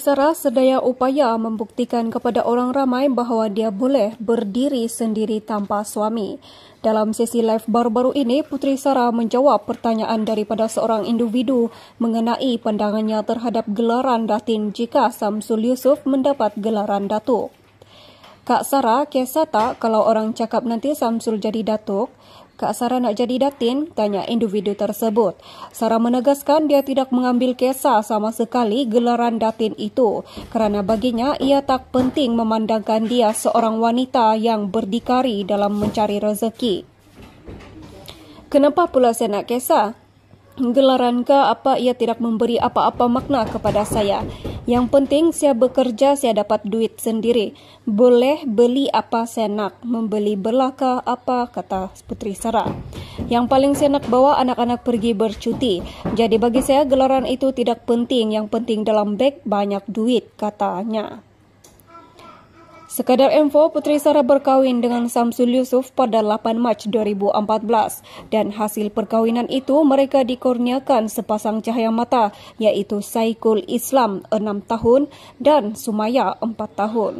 Sara sedaya upaya membuktikan kepada orang ramai bahawa dia boleh berdiri sendiri tanpa suami. Dalam sesi live baru-baru ini, Putri Sara menjawab pertanyaan daripada seorang individu mengenai pandangannya terhadap gelaran datin jika Samsul Yusuf mendapat gelaran datuk. Kak Sara, kesa tak kalau orang cakap nanti Samsul jadi datuk, Kak Sarah nak jadi datin? Tanya individu tersebut. Sara menegaskan dia tidak mengambil kesa sama sekali gelaran datin itu kerana baginya ia tak penting memandangkan dia seorang wanita yang berdikari dalam mencari rezeki. Kenapa pula saya nak kesa? Gelaran ke apa ia tidak memberi apa-apa makna kepada saya. Yang penting saya bekerja saya dapat duit sendiri. Boleh beli apa senak, membeli belaka apa kata Putri Sera. Yang paling senak bawa anak-anak pergi bercuti. Jadi bagi saya gelaran itu tidak penting, yang penting dalam bag banyak duit katanya. Sekadar info, Putri Sarah berkahwin dengan Samsul Yusuf pada 8 Mac 2014 dan hasil perkahwinan itu mereka dikurniakan sepasang cahaya mata iaitu Saikul Islam 6 tahun dan Sumaya 4 tahun.